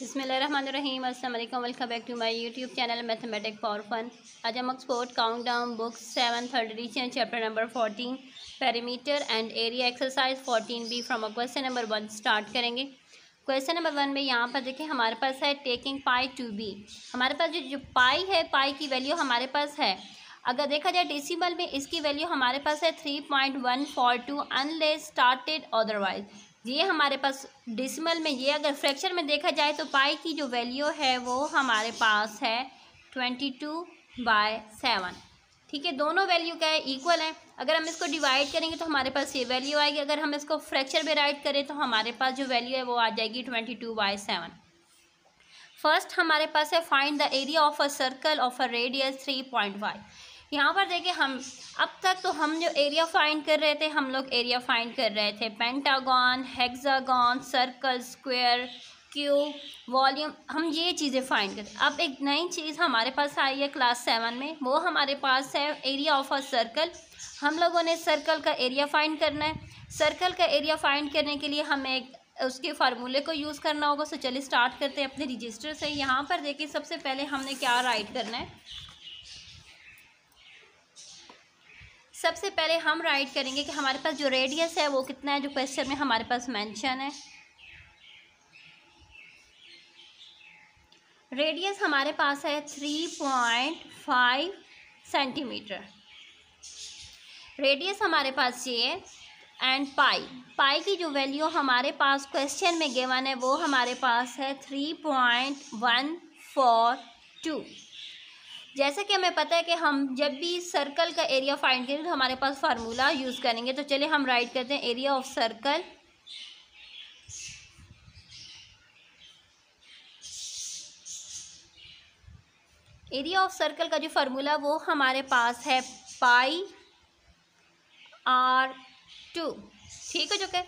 बसमीम अल्लाम welcome back to my YouTube channel mathematic for fun आज हम countdown book seven third edition chapter number fourteen parameter and area exercise fourteen B from question number one start करेंगे question number one में यहाँ पर देखें हमारे पास है टेकिंग पाई टू बी हमारे पास जो जो पाई है पाई की वैल्यू हमारे पास है अगर देखा जाए डेसिमल में इसकी वैल्यू हमारे पास है three point one four two unless started otherwise ये हमारे पास डिसमल में ये अगर फ्रैक्चर में देखा जाए तो पाई की जो वैल्यू है वो हमारे पास है ट्वेंटी टू बाय सेवन ठीक है दोनों वैल्यू क्या है इक्वल है अगर हम इसको डिवाइड करेंगे तो हमारे पास ये वैल्यू आएगी अगर हम इसको फ्रैक्चर में राइट करें तो हमारे पास जो वैल्यू है वो आ जाएगी twenty two by seven first हमारे पास है find the area of a circle of a radius three point five यहाँ पर देखिए हम अब तक तो हम जो एरिया फाइंड कर रहे थे हम लोग एरिया फाइंड कर रहे थे pentagon hexagon circle square cube volume हम ये चीज़ें फाइंड करते अब एक नई चीज़ हमारे पास आई है क्लास सेवन में वो हमारे पास है एरिया ऑफ अ सर्कल हम लोगों ने सर्कल का एरिया फाइंड करना है सर्कल का एरिया फाइंड करने के लिए हमें एक उसके फार्मूले को यूज़ करना होगा सो चलिए स्टार्ट करते हैं अपने रजिस्टर से यहाँ पर देखिए सबसे पहले हमने क्या राइट करना है सबसे पहले हम राइट करेंगे कि हमारे पास जो रेडियस है वो कितना है जो क्वेश्चन में हमारे पास मेंशन है रेडियस हमारे पास है three point five centimetre radius हमारे पास ये है एंड पाई पाई की जो वैल्यू हमारे पास क्वेश्चन में गेवन है वो हमारे पास है three point one four two जैसा कि हमें पता है कि हम जब भी सर्कल का एरिया फाइंड करें तो हमारे पास फार्मूला यूज़ करेंगे तो चलिए हम राइट करते हैं area of circle area of circle का जो फार्मूला वो हमारे पास है पाई आर टू ठीक जो चुके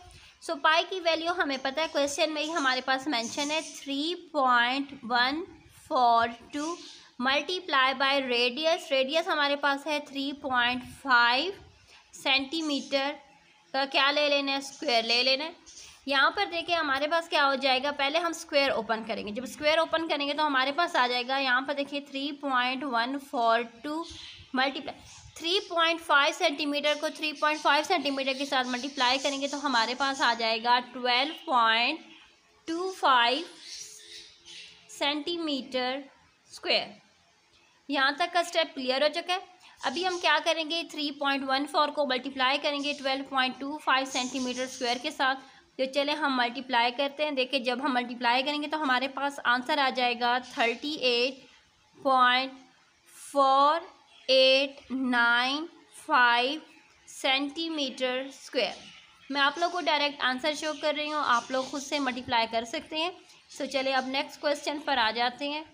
सो पाई की वैल्यू हमें पता है क्वेश्चन में ही हमारे पास मेंशन है three point one four two multiply by radius radius हमारे पास है थ्री पॉइंट फाइव सेंटीमीटर का क्या ले लेना है स्क्वायर ले लेना है यहाँ पर देखिए हमारे पास क्या हो जाएगा पहले हम स्क्वायर ओपन करेंगे जब स्क्वायर ओपन करेंगे तो हमारे पास आ जाएगा यहाँ पर देखिए three point one four two multiply three point five centimetre को थ्री पॉइंट फाइव सेंटीमीटर के साथ मल्टीप्लाई करेंगे तो हमारे पास आ जाएगा twelve point two five centimetre square यहाँ तक का स्टेप क्लियर हो चुका है अभी हम क्या करेंगे थ्री पॉइंट वन फोर को मल्टीप्लाई करेंगे twelve point two five centimetre square के साथ तो चले हम मल्टीप्लाई करते हैं देखिए जब हम मल्टीप्लाई करेंगे तो हमारे पास आंसर आ जाएगा thirty eight point four eight nine five centimetre square मैं आप लोग को डायरेक्ट आंसर शो कर रही हूँ आप लोग खुद से मल्टीप्लाई कर सकते हैं सो चले अब नेक्स्ट क्वेश्चन पर आ जाते हैं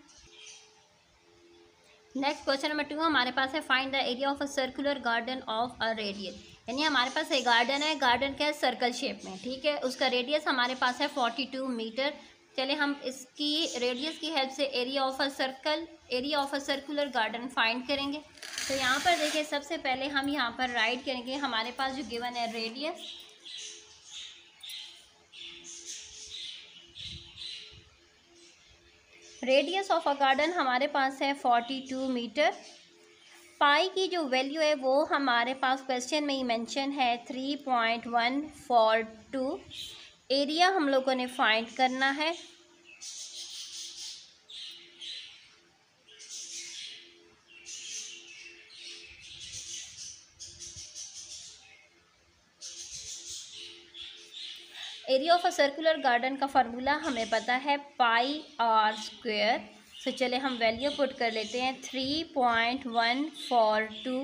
नेक्स्ट क्वेश्चन नंबर टू हमारे पास है find the area of a circular garden of a radius यानी हमारे पास एक गार्डन है गार्डन क्या है सर्कल शेप में ठीक है उसका रेडियस हमारे पास है फोर्टी टू मीटर चले हम इसकी रेडियस की हेल्प से area of a circle area of a circular garden find करेंगे तो यहाँ पर देखिए सबसे पहले हम यहाँ पर राइट करेंगे हमारे पास जो गिवन है radius radius of a garden हमारे पास है फोर्टी टू मीटर पाई की जो वैल्यू है वो हमारे पास क्वेश्चन में ही मेंशन है three point one four two area हम लोगों ने फाइंड करना है area of a circular garden का फार्मूला हमें पता है पाई आर स्क्वेयर सो चले हम वैल्यू पुट कर लेते हैं three point one four two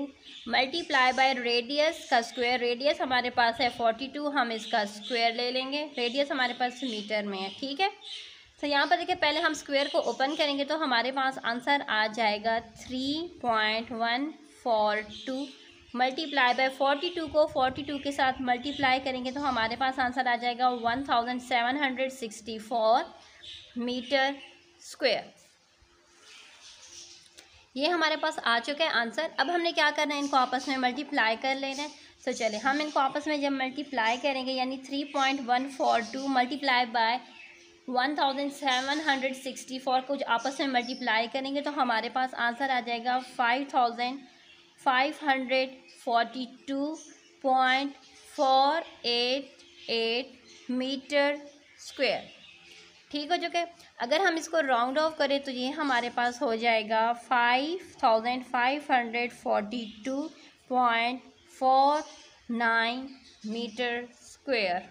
multiply by radius का स्क्वायर रेडियस हमारे पास है फोर्टी टू हम इसका स्क्वायर ले लेंगे रेडियस हमारे पास मीटर में है ठीक है सो यहाँ पर देखिए पहले हम स्क्वायर को ओपन करेंगे तो हमारे पास आंसर आ जाएगा three point one four two multiply by forty two को फोर्टी टू के साथ मल्टीप्लाई करेंगे तो हमारे पास आंसर आ जाएगा one thousand seven hundred sixty four metre square ये हमारे पास आ चुका है आंसर अब हमने क्या करना है इनको आपस में मल्टीप्लाई कर लेना है तो चले हम इनको आपस में जब मल्टीप्लाई करेंगे यानी three point one four two multiply by one thousand seven hundred sixty four को आपस में मल्टीप्लाई करेंगे तो हमारे पास आंसर आ जाएगा five thousand five hundred forty two point four eight eight metre square ठीक हो चुके अगर हम इसको राउंड ऑफ करें तो ये हमारे पास हो जाएगा five thousand five hundred forty two point four nine metre square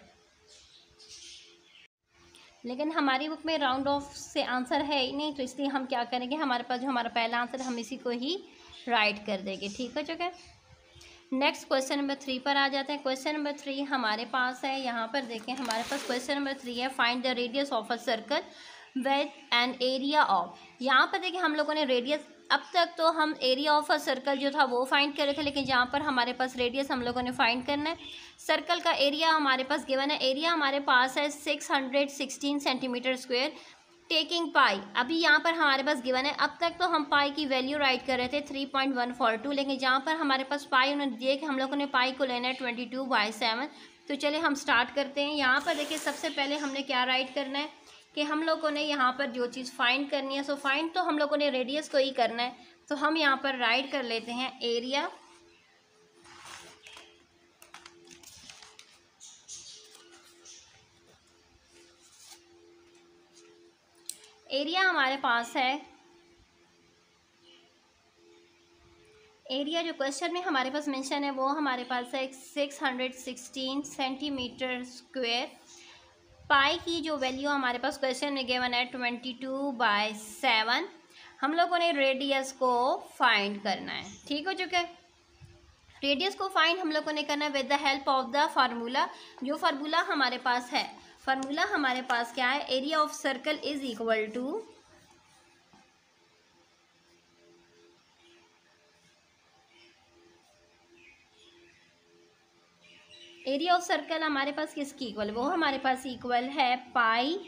लेकिन हमारी बुक में राउंड ऑफ से आंसर है ही नहीं तो इसलिए हम क्या करेंगे हमारे पास जो हमारा पहला आंसर हम इसी को ही राइट कर देंगे ठीक हो चुका है नेक्स्ट क्वेश्चन नंबर थ्री पर आ जाते हैं क्वेश्चन नंबर थ्री हमारे पास है यहाँ पर देखें हमारे पास क्वेश्चन नंबर थ्री है find the radius of a circle with an area of यहाँ पर देखें हम लोगों ने रेडियस अब तक तो हम एरिया ऑफ अ सर्कल जो था वो फाइंड रहे थे लेकिन जहाँ पर हमारे पास रेडियस हम लोगों ने फाइंड करना है सर्कल का एरिया हमारे पास गिवन है एरिया हमारे पास है six hundred sixteen centimetre square taking pi अभी यहाँ पर हमारे पास गिवन है अब तक तो हम पाई की वैल्यू राइट कर रहे थे three point one four two लेकिन यहाँ पर हमारे पास पाई उन्होंने दिए कि हम लोगों ने पाई को लेना है ट्वेंटी टू बाई सेवन तो चलिए हम स्टार्ट करते हैं यहाँ पर देखिए सबसे पहले हमने क्या राइट करना है कि हम लोगों ने यहाँ पर जो चीज़ फाइंड करनी है सो फाइंड तो हम लोगों ने रेडियस को ही करना है तो हम यहाँ पर राइट कर लेते हैं एरिया एरिया हमारे पास है एरिया जो क्वेश्चन में हमारे पास मेंशन है वो हमारे पास है six hundred sixteen centimetre square pi की जो वैल्यू हमारे पास क्वेश्चन में गिवन है ट्वेंटी टू बाय सेवन हम लोगों ने रेडियस को फाइंड करना है ठीक हो चुके रेडियस को फाइंड हम लोगों ने करना है with the help of the formula जो फार्मूला हमारे पास है फार्मूला हमारे पास क्या है area of circle is equal to area of circle हमारे पास किसकी इक्वल वो हमारे पास इक्वल है पाई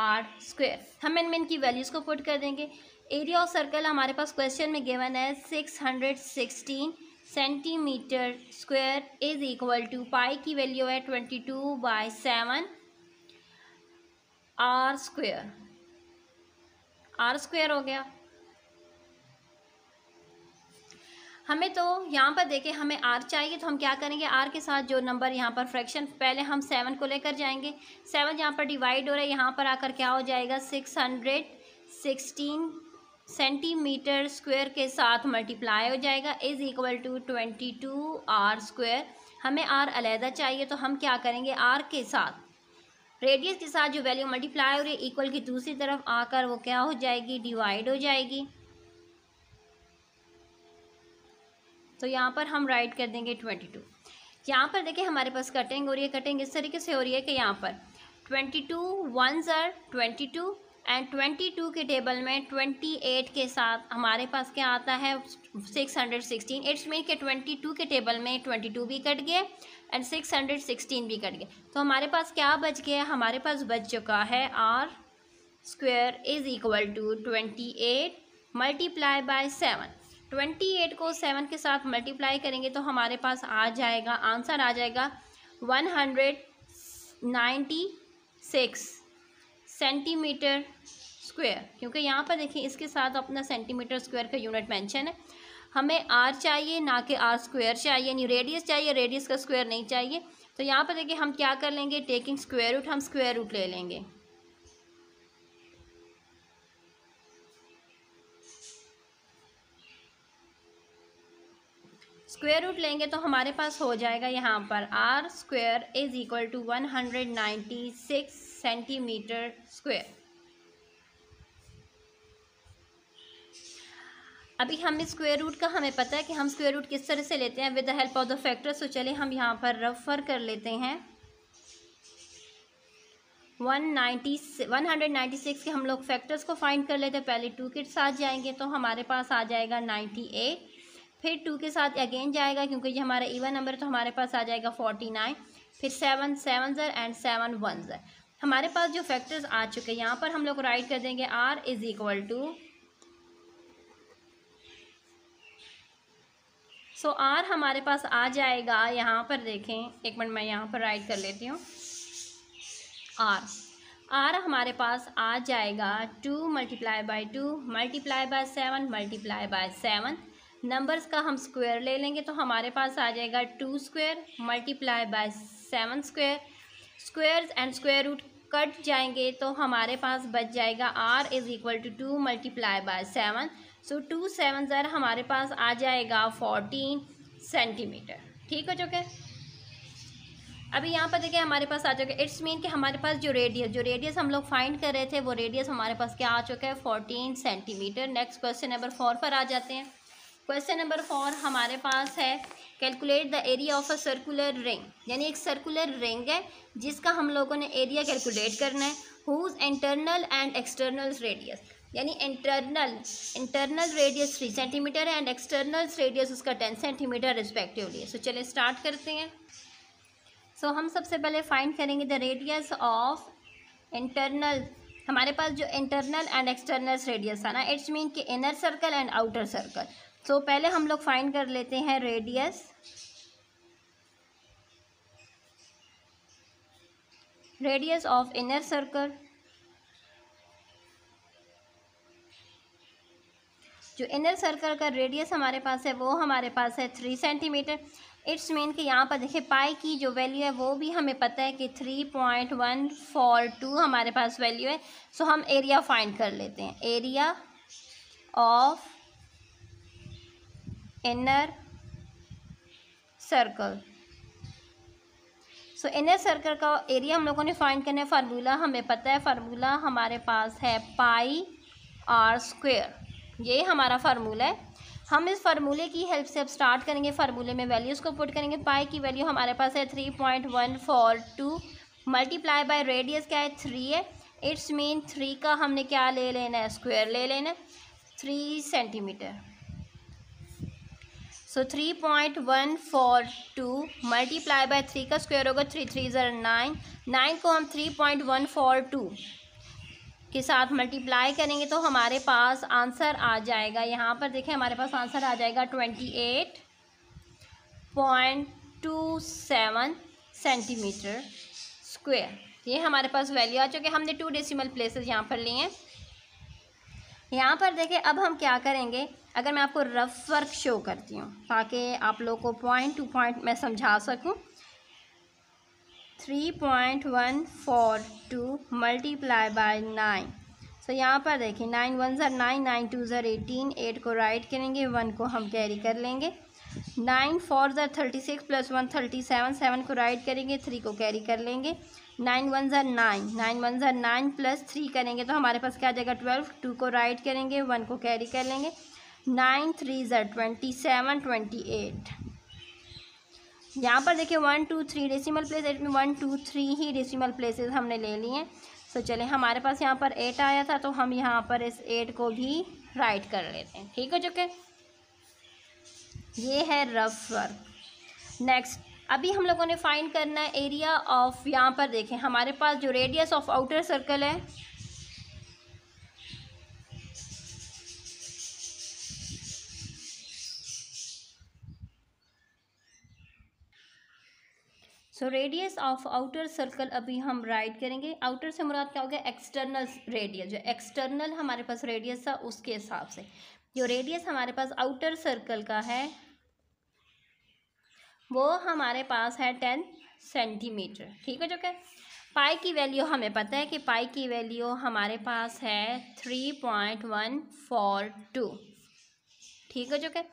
आर स्क्वेयर हम इनमें इनकी वैल्यूज़ को पुट कर देंगे एरिया ऑफ सर्कल हमारे पास क्वेश्चन में गिवन है six hundred sixteen centimetre square is equal to pi की वैल्यू है twenty two by seven r square r square हो गया हमें तो यहाँ पर देखें हमें आर चाहिए तो हम क्या करेंगे आर के साथ जो नंबर यहाँ पर फ्रैक्शन पहले हम सेवन को लेकर जाएंगे सेवन यहाँ पर डिवाइड हो रहा है यहाँ पर आकर क्या हो जाएगा six hundred sixteen centimetre square के साथ मल्टीप्लाई हो जाएगा is equal to twenty two r square हमें आर अलहदा चाहिए तो हम क्या करेंगे आर के साथ रेडियस के साथ जो वैल्यू मल्टीप्लाई हो रही है इक्वल की दूसरी तरफ आकर वो क्या हो जाएगी डिवाइड हो जाएगी तो यहाँ पर हम राइट कर देंगे ट्वेंटी टू यहाँ पर देखिए हमारे पास कटिंग हो रही है कटिंग इस तरीके से हो रही है कि यहाँ पर ट्वेंटी टू वन ज़र twenty two and twenty two के टेबल में ट्वेंटी एट के साथ हमारे पास क्या आता है six hundred sixteen it's mean के ट्वेंटी टू के टेबल में ट्वेंटी टू भी कट गए एंड सिक्स हंड्रेड सिक्सटीन भी कट गए तो हमारे पास क्या बच गया हमारे पास बच चुका है r square is equal to twenty eight multiply by seven twenty eight को सेवन के साथ मल्टीप्लाई करेंगे तो हमारे पास आ जाएगा आंसर आ जाएगा one hundred ninety six centimetre square क्योंकि यहाँ पर देखिए इसके साथ अपना सेंटीमीटर स्क्वेयर का यूनिट मेंशन है हमें आर चाहिए ना कि आर स्क्वायर चाहिए यानी रेडियस चाहिए रेडियस का स्क्वायर नहीं चाहिए तो यहाँ पर देखिए हम क्या कर लेंगे टेकिंग स्क्वायर रूट हम स्क्वायर रूट ले लेंगे स्क्वायर रूट लेंगे तो हमारे पास हो जाएगा यहाँ पर r square is equal to one hundred ninety six centimetre square अभी हम स्क्वेयर रूट का हमें पता है कि हम स्क्वेयर रूट किस तरह से लेते हैं with the help of the factors तो चले हम यहाँ पर रेफर कर लेते हैं one ninety one hundred ninety six के हम लोग फैक्टर्स को फाइंड कर लेते हैं पहले टू के साथ जाएंगे तो हमारे पास आ जाएगा नाइन्टी एट फिर टू के साथ अगेन जाएगा क्योंकि ये हमारा इवन नंबर तो हमारे पास आ जाएगा फोर्टी नाइन फिर सेवन सेवन ज़र एंड सेवन वन ज़र हमारे पास जो फैक्टर्स आ चुके हैं यहाँ पर हम लोग राइट कर देंगे r is equal to so so, r हमारे पास आ जाएगा यहाँ पर देखें एक मिनट मैं यहाँ पर राइट कर लेती हूँ आर आर हमारे पास आ जाएगा two multiply by two multiply by seven multiply by seven numbers का हम स्क्वायर ले लेंगे तो हमारे पास आ जाएगा two square multiply by seven square squares and square root cut जाएंगे तो हमारे पास बच जाएगा R is equal to two multiply by seven so two seven ज़र हमारे पास आ जाएगा फोर्टीन सेंटीमीटर ठीक हो चुके अभी यहाँ पर देखिए हमारे पास आ चुके इट्स मीन कि हमारे पास जो रेडियस जो रेडियस हम लोग फाइंड कर रहे थे वो रेडियस हमारे पास क्या आ चुका है fourteen centimetre next question number four पर आ जाते हैं क्वेश्चन नंबर फोर हमारे पास है calculate the area of a circular ring यानी एक सर्कुलर रिंग है जिसका हम लोगों ने एरिया कैलकुलेट करना है whose internal and external radius यानी internal internal radius three centimetre है एंड एक्सटर्नल रेडियस उसका टेन सेंटीमीटर रिस्पेक्टिवली सो चलिए स्टार्ट करते हैं सो so, हम सबसे पहले फाइंड करेंगे द रेडियस ऑफ इंटरनल हमारे पास जो इंटरनल एंड एक्सटर्नल रेडियस था ना इट्स मीन कि inner circle and outer circle so पहले हम लोग फाइंड कर लेते हैं radius radius of inner circle जो इनर सर्कल का रेडियस हमारे पास है वो हमारे पास है थ्री सेंटीमीटर इट्स मीन कि यहाँ पर देखिए पाई की जो वैल्यू है वो भी हमें पता है कि three point one four two हमारे पास वैल्यू है सो हम एरिया फाइंड कर लेते हैं area of inner circle so inner circle का एरिया हम लोगों ने फाइंड करना है फार्मूला हमें पता है फार्मूला हमारे पास है पाई आर स्क्वेयर ये हमारा फार्मूला है हम इस फार्मूले की हेल्प से अब स्टार्ट करेंगे फार्मूले में वैल्यूज़ को पुट करेंगे पाई की वैल्यू हमारे पास है three point one four two multiply by radius क्या है थ्री है इट्स मीन थ्री का हमने क्या ले लेना है स्क्वायर ले लेना है three centimetre so three point one four two multiply by three का स्क्वायर होगा थ्री थ्री ज़र नाइन नाइन को हम three point one four two के साथ मल्टीप्लाई करेंगे तो हमारे पास आंसर आ जाएगा यहाँ पर देखें हमारे पास आंसर आ जाएगा twenty eight point two seven centimetre square ये हमारे पास वैल्यू आ चुके हमने टू डेसिमल प्लेसेस यहाँ पर लिए हैं यहाँ पर देखें अब हम क्या करेंगे अगर मैं आपको रफ़ वर्क शो करती हूँ ताकि आप लोग को पॉइंट टू पॉइंट मैं समझा सकूँ three point one four two multiply by nine so यहाँ पर देखिए नाइन वन ज़र नाइन नाइन टू ज़र एटीन एट को राइट करेंगे वन को हम कैरी कर लेंगे नाइन फोर ज़र thirty six plus one thirty seven seven को राइट करेंगे थ्री को कैरी कर लेंगे नाइन वन ज़र नाइन नाइन वन ज़र नाइन प्लस थ्री करेंगे तो हमारे पास क्या आ जाएगा ट्वेल्व टू को राइट करेंगे वन को कैरी कर लेंगे नाइन थ्री ज़र ट्वेंटी सेवन ट्वेंटी एट यहाँ पर देखिए one two three decimal place eight में वन टू थ्री ही डेसिमल प्लेसेस हमने ले लिए हैं तो चले हमारे पास यहाँ पर एट आया था तो हम यहाँ पर इस एट को भी राइट कर लेते हैं ठीक हो चुके ये है रफ वर्क नेक्स्ट अभी हम लोगों ने फाइंड करना है एरिया ऑफ यहाँ पर देखें हमारे पास जो रेडियस ऑफ आउटर सर्कल है so radius of outer circle अभी हम राइट करेंगे आउटर से मुराद क्या हो गया एक्सटर्नल रेडियस जो एक्सटर्नल हमारे पास रेडियस था उसके हिसाब से जो रेडियस हमारे पास आउटर सर्कल का है वो हमारे पास है टेन सेंटीमीटर ठीक है जो क्या पाई की वैल्यू हमें पता है कि पाई की वैल्यू हमारे पास है three point one four two ठीक है जो क्या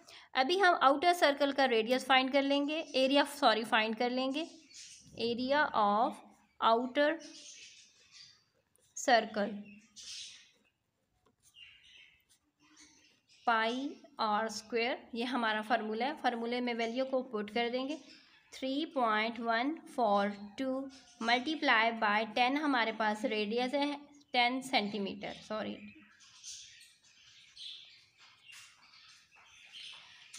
अभी हम आउटर सर्कल का रेडियस फाइंड कर लेंगे एरिया सॉरी फाइंड कर लेंगे area of outer circle pi r square ये हमारा फार्मूला है फार्मूले में वैल्यू को पुट कर देंगे three point one four two multiply by ten हमारे पास रेडियस है टेन सेंटीमीटर सॉरी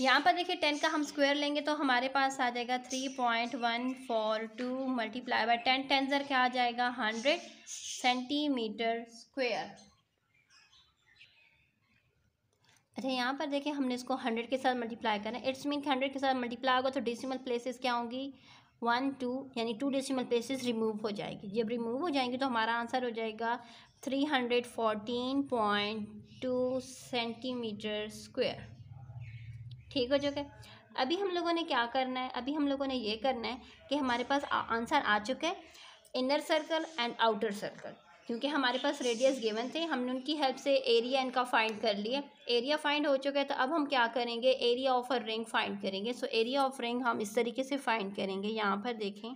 यहाँ पर देखिए टेन का हम स्क्वायर लेंगे तो हमारे पास आ जाएगा three point one four two multiply by ten tensor क्या आ जाएगा हंड्रेड सेंटीमीटर स्क्वायर अच्छा यहाँ पर देखिए हमने इसको हंड्रेड के साथ मल्टीप्लाई करना है इट्स मीन हंड्रेड के साथ मल्टीप्लाई होगा तो डेसिमल प्लेसेस क्या होंगी वन टू यानी टू डेसिमल प्लेसेस रिमूव हो जाएगी जब रिमूव हो जाएंगी तो हमारा आंसर हो जाएगा three hundred fourteen point two centimetre square ठीक हो चुका है अभी हम लोगों ने क्या करना है अभी हम लोगों ने ये करना है कि हमारे पास आंसर आ चुका है inner circle and outer circle क्योंकि हमारे पास रेडियस गिवन थे हमने उनकी हेल्प से एरिया इनका फाइंड कर लिए एरिया फाइंड हो चुका है तो अब हम क्या करेंगे area of a ring find करेंगे सो एरिया ऑफ रिंग हम इस तरीके से फाइंड करेंगे यहाँ पर देखें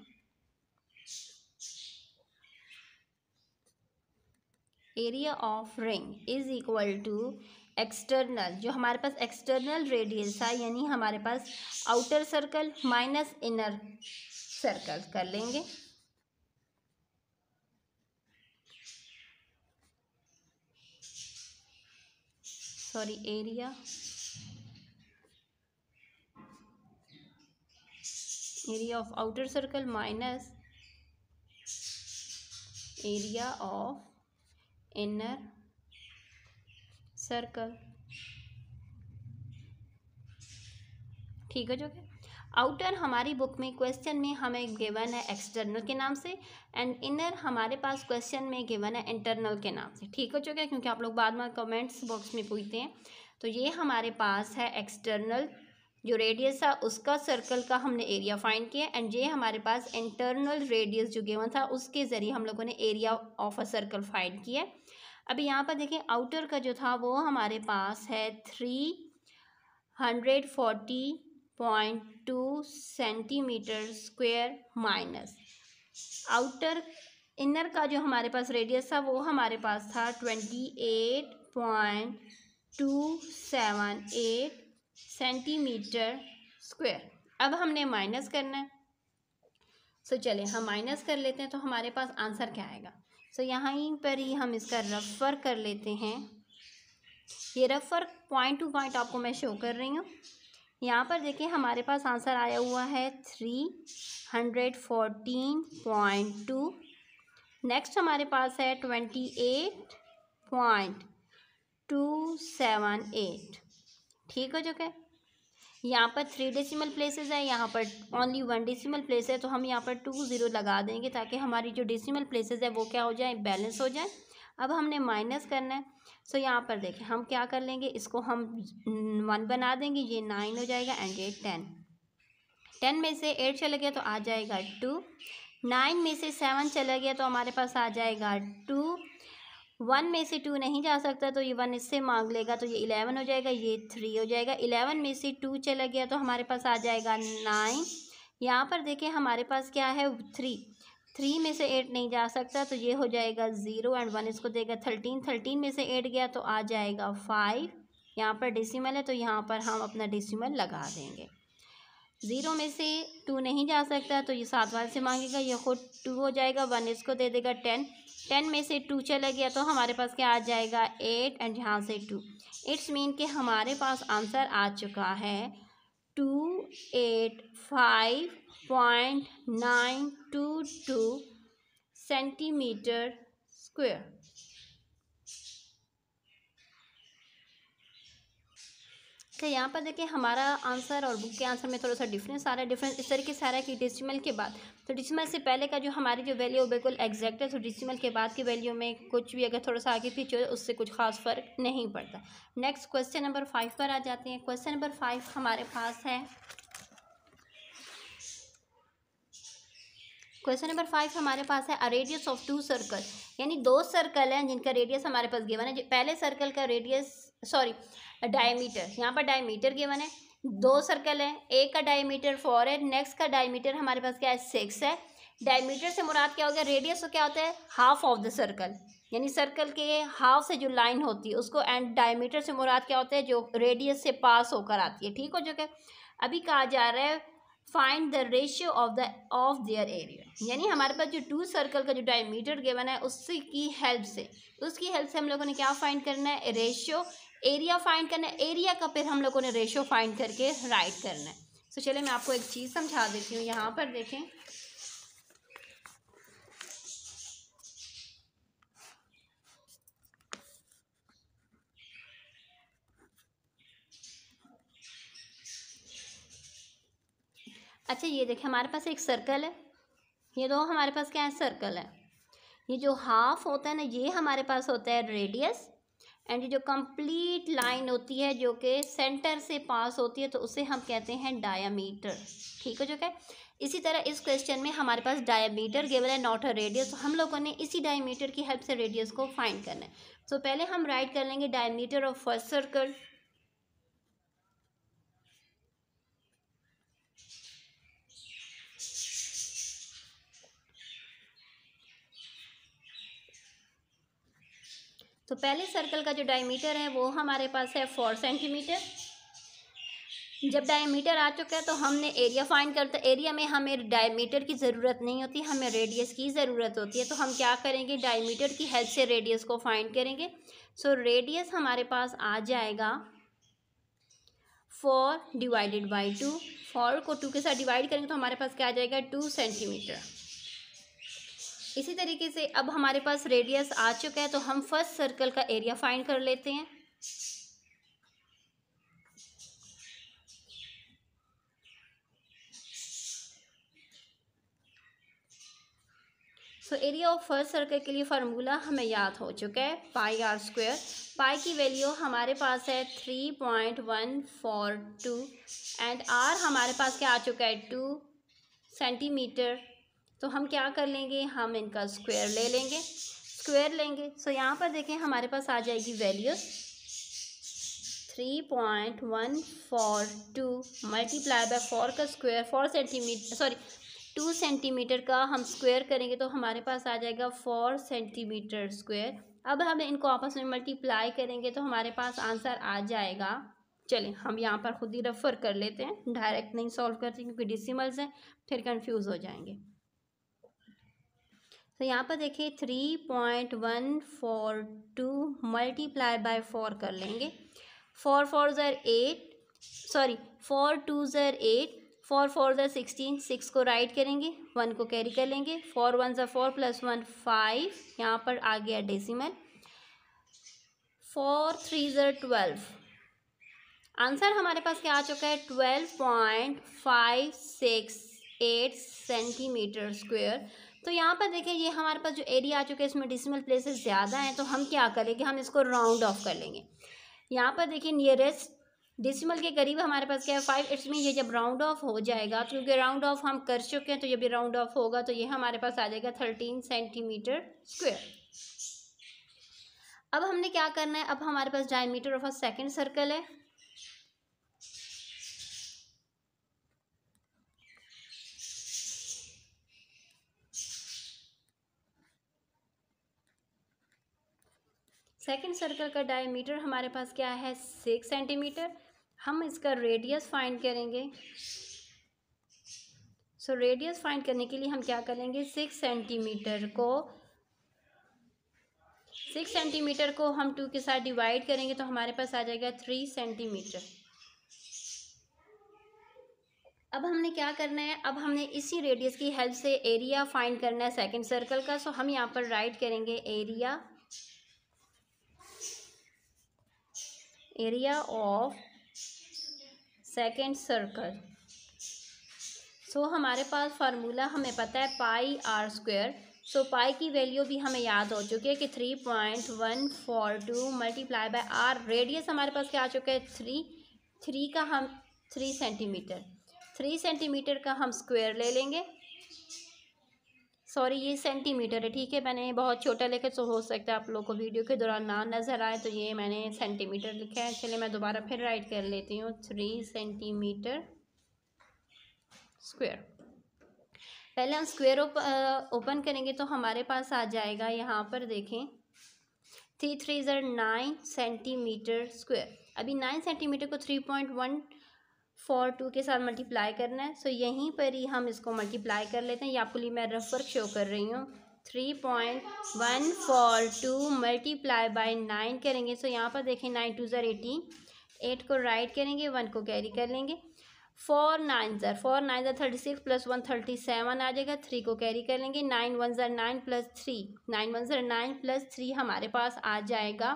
area of ring is equal to external जो हमारे पास एक्सटर्नल रेडियस था यानी हमारे पास outer circle minus inner circle कर लेंगे sorry area area of outer circle minus area of inner circle ठीक है जो है आउटर हमारी बुक में क्वेश्चन में हमें गिवन है एक्सटर्नल के नाम से एंड इनर हमारे पास क्वेश्चन में गिवन है इंटरनल के नाम से ठीक हो चुका है क्योंकि आप लोग बाद में कमेंट्स बॉक्स में पूछते हैं तो ये हमारे पास है एक्सटर्नल जो रेडियस था उसका सर्कल का हमने एरिया फाइंड किया एंड ये हमारे पास इंटरनल रेडियस जो गिवन था उसके ज़रिए हम लोगों ने area of a circle find किया अभी यहाँ पर देखें आउटर का जो था वो हमारे पास है three hundred forty point two centimetre square minus outer inner का जो हमारे पास रेडियस था वो हमारे पास था twenty eight point two seven eight centimetre square अब हमने माइनस करना है सो so, चले हम माइनस कर लेते हैं तो हमारे पास आंसर क्या आएगा सो so, यहाँ पर ही हम इसका रफ़र कर लेते हैं ये रफ़र पॉइंट टू पॉइंट आपको मैं शो कर रही हूँ यहाँ पर देखिए हमारे पास आंसर आया हुआ है three hundred fourteen point two next हमारे पास है twenty eight point two seven eight ठीक हो चुके है यहाँ पर थ्री डेसिमल प्लेसेस है यहाँ पर ओनली वन डेसिमल प्लेस है तो हम यहाँ पर टू ज़ीरो लगा देंगे ताकि हमारी जो डेसिमल प्लेसेस है वो क्या हो जाए बैलेंस हो जाए अब हमने माइनस करना है सो यहाँ पर देखें हम क्या कर लेंगे इसको हम वन बना देंगे ये नाइन हो जाएगा एंड ये टेन टेन में से एट चला गया तो आ जाएगा टू नाइन में से सेवन चला गया तो हमारे पास आ जाएगा टू वन में से टू नहीं जा सकता तो ये वन इससे मांग लेगा तो ये इलेवन हो जाएगा ये थ्री हो जाएगा इलेवन में से टू चला गया तो हमारे पास आ जाएगा नाइन यहाँ पर देखें हमारे पास क्या है थ्री थ्री में से एट नहीं जा सकता तो ये हो जाएगा ज़ीरो एंड वन इसको देगा थर्टीन थर्टीन में से एट गया तो आ जाएगा फाइव यहाँ पर डेसिमल है तो यहाँ पर हम अपना डेसिमल लगा देंगे ज़ीरो में से टू नहीं जा सकता तो ये सात वन से मांगेगा ये खुद टू हो जाएगा वन इसको दे देगा टेन टेन में से टू चला गया तो हमारे पास क्या आ जाएगा एट एंड यहाँ से टू इट्स मीन कि हमारे पास आंसर आ चुका है two eight five point nine two two centimetre square अच्छा यहाँ पर देखिए हमारा आंसर और बुक के आंसर में थोड़ा सा डिफरेंस आ रहा है डिफरेंस इस तरीके से आ रहा है कि डिसिमल के बाद तो डिसिमल से पहले का जो हमारी जो वैल्यू है बिल्कुल एग्जैक्ट है तो डिसिमल के बाद की वैल्यू में कुछ भी अगर थोड़ा सा आगे पीछे हो उससे कुछ खास फर्क नहीं पड़ता नेक्स्ट क्वेश्चन नंबर फाइव पर आ जाते हैं क्वेश्चन नंबर फाइव हमारे पास है क्वेश्चन नंबर फाइव हमारे पास है रेडियस ऑफ टू सर्कल यानी दो सर्कल हैं जिनका रेडियस हमारे पास गिवन है पहले सर्कल का रेडियस सॉरी डायमीटर यहाँ पर डायमीटर गिवन है दो सर्कल है एक का डायमीटर फोर है नेक्स्ट का डायमीटर हमारे पास क्या है सिक्स है डायमीटर से मुराद क्या हो गया रेडियस तो क्या होता है हाफ ऑफ द सर्कल यानी सर्कल के हाफ से जो लाइन होती है उसको एंड डायमीटर से मुराद क्या होता है जो रेडियस से पास होकर आती है ठीक हो जो क्या अभी कहा जा रहा है find the ratio of the of their area यानी हमारे पास जो टू सर्कल का जो डायमीटर गिवन है उसकी हेल्प से उसकी हेल्प से हम लोगों ने क्या फाइंड करना है रेशियो एरिया फाइंड करना है एरिया का फिर हम लोगों ने रेशो फाइंड करके राइट करना है सो चले मैं आपको एक चीज़ समझा देती हूँ यहाँ पर देखें अच्छा ये देखें हमारे पास एक सर्कल है ये दो हमारे पास क्या है सर्कल है ये जो हाफ होता है ना ये हमारे पास होता है रेडियस एंड ये जो कंप्लीट लाइन होती है जो कि सेंटर से पास होती है तो उसे हम कहते हैं डायामीटर ठीक हो चुका है इसी तरह इस क्वेश्चन में हमारे पास डायामीटर गेवल है नॉट अ रेडियस हम लोगों ने इसी डायमीटर की हेल्प से रेडियस को फाइंड करना है सो so, पहले हम राइट कर लेंगे डायमीटर ऑफ फर्स्ट सर्कल तो पहले सर्कल का जो डायमीटर है वो हमारे पास है फोर सेंटीमीटर जब डायमीटर आ चुका है तो हमने एरिया फाइंड करते एरिया में हमें डायमीटर की ज़रूरत नहीं होती हमें रेडियस की ज़रूरत होती है तो हम क्या करेंगे डायमीटर की हेल्प से रेडियस को फाइंड करेंगे सो so, रेडियस हमारे पास आ जाएगा four divided by two four को टू के साथ डिवाइड करेंगे तो हमारे पास क्या आ जाएगा टू सेंटीमीटर इसी तरीके से अब हमारे पास रेडियस आ चुका है तो हम फर्स्ट सर्कल का एरिया फाइंड कर लेते हैं so area of first circle के लिए फार्मूला हमें याद हो चुका है पाई आर स्क्वायर पाई की वैल्यू हमारे पास है three point one four two and r हमारे पास क्या आ चुका है टू सेंटीमीटर तो हम क्या कर लेंगे हम इनका स्क्वायर ले लेंगे स्क्वायर लेंगे सो so, यहाँ पर देखें हमारे पास आ जाएगी values three point one four two multiply by four का square four centimetre sorry two centimetre का हम स्क्वायर करेंगे तो हमारे पास आ जाएगा फोर सेंटीमीटर स्क्वायर अब हम इनको आपस में मल्टीप्लाई करेंगे तो हमारे पास आंसर आ जाएगा चलें हम यहाँ पर ख़ुद ही रेफ़र कर लेते हैं डायरेक्ट नहीं सॉल्व करते क्योंकि डिसिमल्स हैं फिर कन्फ्यूज़ हो जाएंगे तो यहाँ पर देखिए three point one four two multiply by four कर लेंगे फोर फोर ज़र एट सॉरी फोर टू ज़र एट फोर फोर ज़र सिक्सटीन सिक्स को राइट करेंगे वन को कैरी कर लेंगे फोर वन ज़र फोर प्लस वन फाइव यहाँ पर आ गया डेसिमल फोर थ्री ज़र ट्वेल्व आंसर हमारे पास क्या आ चुका है twelve point five six eight centimetre square तो यहाँ पर देखिए ये हमारे पास जो एरिया आ चुके हैं इसमें डिसिमल प्लेसेस ज़्यादा हैं तो हम क्या करेंगे हम इसको राउंड ऑफ कर लेंगे यहाँ पर देखिए नियरेस्ट डिसिमल के करीब हमारे पास क्या है फाइव इट्स में ये जब राउंड ऑफ हो जाएगा क्योंकि राउंड ऑफ हम कर चुके हैं तो जब ये राउंड ऑफ होगा तो ये हमारे पास आ जाएगा थर्टीन सेंटीमीटर स्क्वेयर अब हमने क्या करना है अब हमारे पास diameter of a second circle है सेकेंड सर्कल का डायमीटर हमारे पास क्या है सिक्स सेंटीमीटर हम इसका रेडियस फाइंड करेंगे सो रेडियस फाइंड करने के लिए हम क्या करेंगे सिक्स सेंटीमीटर को सिक्स सेंटीमीटर को हम टू के साथ डिवाइड करेंगे तो हमारे पास आ जाएगा थ्री सेंटीमीटर अब हमने क्या करना है अब हमने इसी रेडियस की हेल्प से एरिया फाइंड करना है सेकंड सर्कल का सो हम यहाँ पर राइट करेंगे area area of second circle so हमारे पास फार्मूला हमें पता है पाई आर स्क्वेयर सो पाई की वैल्यू भी हमें याद हो चुकी है कि three point one four two multiply by r radius हमारे पास क्या आ चुका है थ्री थ्री का हम थ्री सेंटीमीटर थ्री सेंटीमीटर का हम स्क्वायर ले लेंगे सॉरी ये सेंटीमीटर है ठीक है मैंने बहुत छोटा लिखा तो हो सकता है आप लोग को वीडियो के दौरान ना नज़र आए तो ये मैंने सेंटीमीटर लिखा है चलिए मैं दोबारा फिर राइट कर लेती हूँ थ्री सेंटीमीटर स्क्वेयर पहले हम स्क्वेयर ओपन करेंगे तो हमारे पास आ जाएगा यहाँ पर देखें थ्री थ्री ज़र नाइन सेंटीमीटर स्क्वेयर अभी नाइन सेंटीमीटर को three point one four two के साथ मल्टीप्लाई करना है सो so, यहीं पर ही हम इसको मल्टीप्लाई कर लेते हैं या आपको लिए मैं रफ वर्क शो कर रही हूँ three point one four two multiply by nine करेंगे सो so, यहाँ पर देखें नाइन टू ज़र एटीन एट को राइट करेंगे वन को कैरी कर लेंगे फोर नाइन ज़र फोर नाइन ज़र thirty six plus one thirty seven आ जाएगा थ्री को कैरी कर लेंगे नाइन वन ज़र nine plus three nine one ज़र नाइन प्लस थ्री हमारे पास आ जाएगा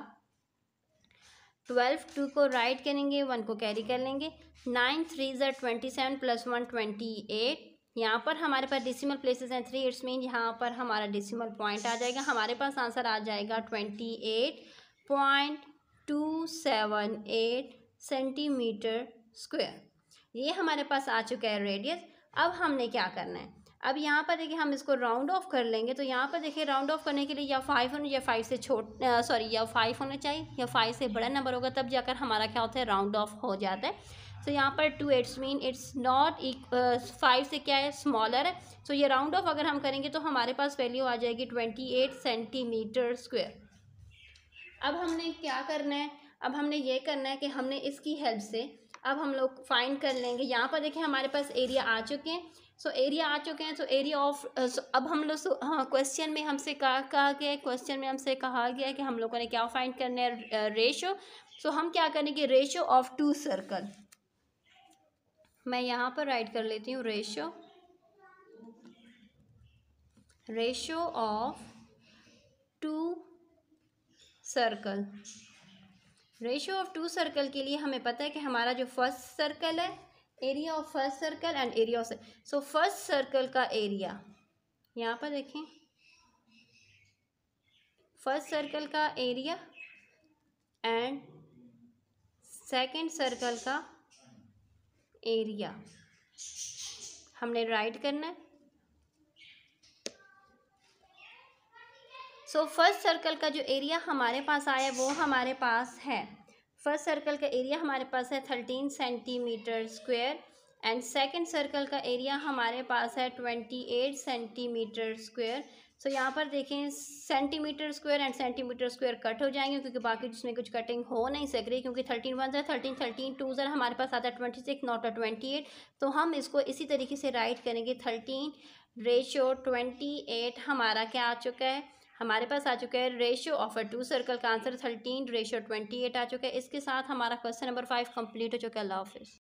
ट्वेल्व टू को राइट करेंगे वन को कैरी कर लेंगे नाइन थ्री ज़र twenty seven plus one twenty eight यहाँ पर हमारे पास डिसिमल प्लेसेस हैं थ्री इट्स मीन यहाँ पर हमारा डिसिमल पॉइंट आ जाएगा हमारे पास आंसर आ जाएगा twenty eight point two seven eight centimetre square ये हमारे पास आ चुका है रेडियस अब हमने क्या करना है अब यहाँ पर देखिए हम इसको राउंड ऑफ कर लेंगे तो यहाँ पर देखिए राउंड ऑफ करने के लिए या फाइव होना या फाइव से छोट सॉरी या फाइव होना चाहिए या फाइव से बड़ा नंबर होगा तब जाकर हमारा क्या होता है राउंड ऑफ हो जाता है सो यहाँ पर two it's mean it's not five से क्या है स्मॉलर है सो ये राउंड ऑफ अगर हम करेंगे तो हमारे पास वैल्यू आ जाएगी ट्वेंटी एट सेंटीमीटर स्क्वेयर अब हमने क्या करना है अब हमने ये करना है कि हमने इसकी हेल्प से अब हम लोग फाइंड कर लेंगे यहाँ पर देखिए हमारे पास एरिया आ चुके हैं सो एरिया आ चुके हैं तो एरिया ऑफ सो अब हम लोग हाँ क्वेश्चन में हमसे कहा कहा गया क्वेश्चन में हमसे कहा गया कि हम लोगों ने क्या फाइंड करना है रेशो uh, सो so, हम क्या करेंगे रेशो ऑफ टू सर्कल मैं यहाँ पर राइट कर लेती हूँ ratio ratio of two circle ratio of two circle के लिए हमें पता है कि हमारा जो फर्स्ट सर्कल है area of first circle and area of so first circle का एरिया यहाँ पर देखें फर्स्ट सर्कल का एरिया एंड सेकंड सर्कल का एरिया हमने राइट करना है सो फर्स्ट सर्कल का जो एरिया हमारे पास आया वो हमारे पास है फर्स्ट सर्कल का एरिया हमारे पास है thirteen centimetre square and second circle का एरिया हमारे पास है twenty eight centimetre square so यहाँ पर देखें centimetre square and centimetre square cut हो जाएंगे क्योंकि बाकी जिसमें कुछ कटिंग हो नहीं सक रही क्योंकि थर्टीन वन जर थर्टीन थर्टीन टू ज़रा हमारे पास आता है ट्वेंटी सिक्स नॉट और ट्वेंटी एट तो हम इसको इसी तरीके से राइट करेंगे थर्टीन रेशो ट्वेंटी एट हमारा क्या आ चुका है हमारे पास आ चुका है ratio of uh two circle का answer thirteen ratio twenty eight आ चुका है इसके साथ हमारा क्वेश्चन नंबर फाइव कंप्लीट हो चुका है अल्लाह हाफिज़